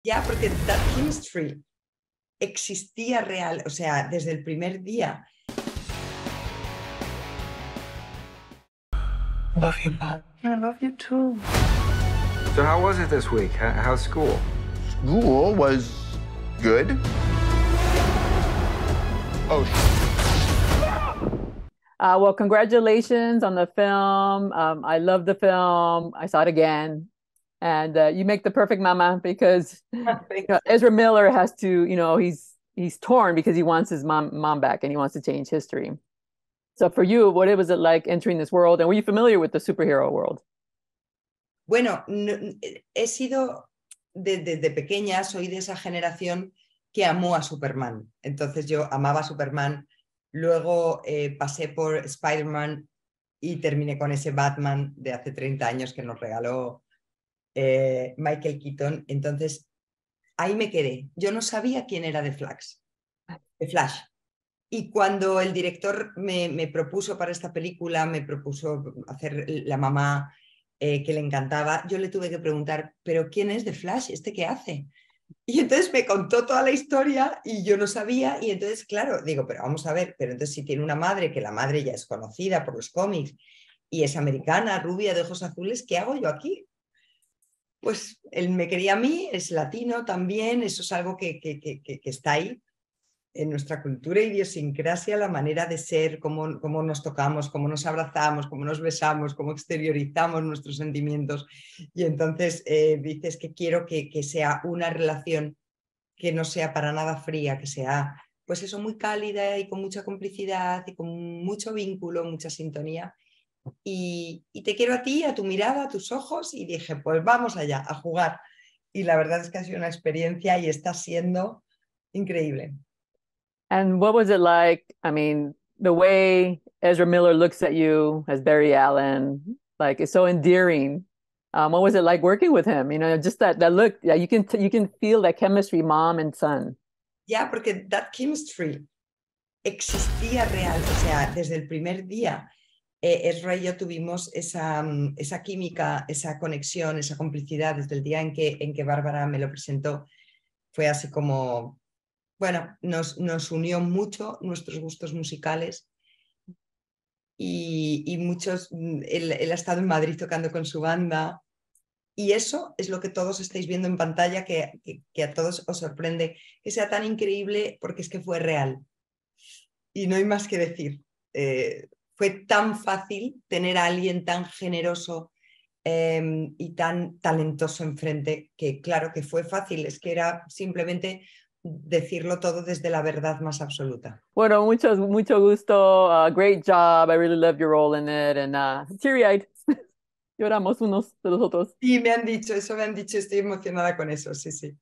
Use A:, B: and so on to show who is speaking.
A: ya porque That Chemistry existía real, o sea, desde el primer día. Love you, Mom. I love you too.
B: So how was it this week? How's school? School was good. Oh. Uh, well, congratulations on the film. Um, I love the film. I saw it again and uh, you make the perfect mama because you know, Ezra Miller has to, you know, he's he's torn because he wants his mom mom back and he wants to change history. So for you, what was it like entering this world, and were you familiar with the superhero world?
A: Bueno, no, he sido desde, desde pequeña, soy de esa generación que amó a Superman. Entonces yo amaba a Superman, luego eh, pasé por Spider-Man y terminé con ese Batman de hace 30 años que nos regaló Eh, Michael Keaton. Entonces, ahí me quedé. Yo no sabía quién era de Flash. De Flash. Y cuando el director me, propuso para esta película, me propuso hacer la mamá eh, que le encantaba, yo le tuve que preguntar, pero ¿quién es de Flash? ¿Este qué hace? Y entonces me contó toda la historia y yo no sabía. Y entonces, claro, digo, pero vamos a ver, pero entonces si tiene una madre, que la madre ya es conocida por los cómics y es americana, rubia, de ojos azules, ¿qué hago yo aquí? pues él me quería a mí, es latino también, eso es algo que, está ahí en nuestra cultura idiosincrasia, la manera de ser, cómo, cómo, nos tocamos, cómo nos abrazamos, cómo nos besamos, cómo exteriorizamos nuestros sentimientos. Y entonces eh, dices que quiero que, que sea una relación que no sea para nada fría, que sea, pues eso, muy cálida y con mucha complicidad y con mucho vínculo, mucha sintonía y, y, te quiero a ti, a tu mirada, a tus ojos y dije, pues vamos allá, a jugar. Y la verdad es que ha sido una experiencia y está siendo increíble.
B: And what was it like? I mean, the way Ezra Miller looks at you as Barry Allen, like it's so endearing. Um, what was it like working with him? You know, just that that look, yeah, you can you can feel that chemistry, mom and son.
A: Yeah, porque that chemistry existía real, o sea, desde el primer día eh, y yo tuvimos mm, esa, química, esa conexión, esa complicidad desde el día en que, en Bárbara me lo presentó. Fue así como, bueno, nos, unió mucho nuestros gustos musicales y, muchos, mm, él, ha estado en Madrid tocando con su banda. Y eso es lo que todos estáis viendo en pantalla, que, a todos os sorprende, que sea tan increíble porque es que fue real. Y no hay más que decir. Eh, fue tan fácil tener a alguien tan generoso em, y tan talentoso enfrente, que claro que fue fácil, es que era simplemente decirlo todo desde la verdad más absoluta.
B: Bueno, mucho, mucho gusto, uh, great job, I really love your role in it, and uh, teary-eyed. Lloramos unos de los otros. Sí, me han dicho, eso me han dicho, estoy emocionada con eso, sí, sí.